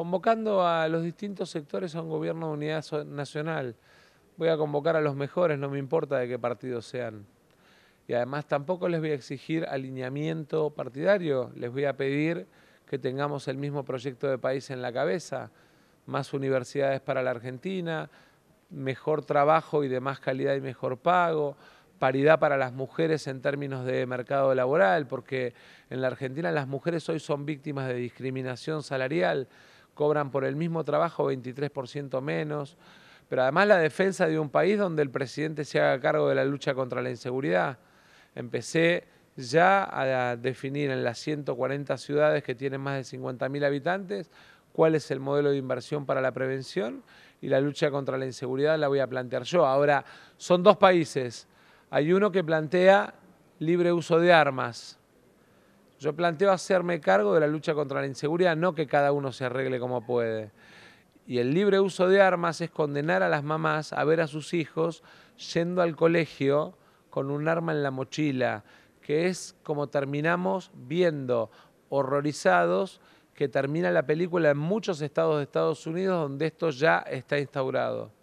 convocando a los distintos sectores a un gobierno de unidad nacional. Voy a convocar a los mejores, no me importa de qué partido sean. Y además tampoco les voy a exigir alineamiento partidario, les voy a pedir que tengamos el mismo proyecto de país en la cabeza, más universidades para la Argentina, mejor trabajo y de más calidad y mejor pago, paridad para las mujeres en términos de mercado laboral, porque en la Argentina las mujeres hoy son víctimas de discriminación salarial cobran por el mismo trabajo 23% menos, pero además la defensa de un país donde el presidente se haga cargo de la lucha contra la inseguridad. Empecé ya a definir en las 140 ciudades que tienen más de 50.000 habitantes cuál es el modelo de inversión para la prevención y la lucha contra la inseguridad la voy a plantear yo. Ahora, son dos países. Hay uno que plantea libre uso de armas, yo planteo hacerme cargo de la lucha contra la inseguridad, no que cada uno se arregle como puede. Y el libre uso de armas es condenar a las mamás a ver a sus hijos yendo al colegio con un arma en la mochila, que es como terminamos viendo, horrorizados, que termina la película en muchos estados de Estados Unidos donde esto ya está instaurado.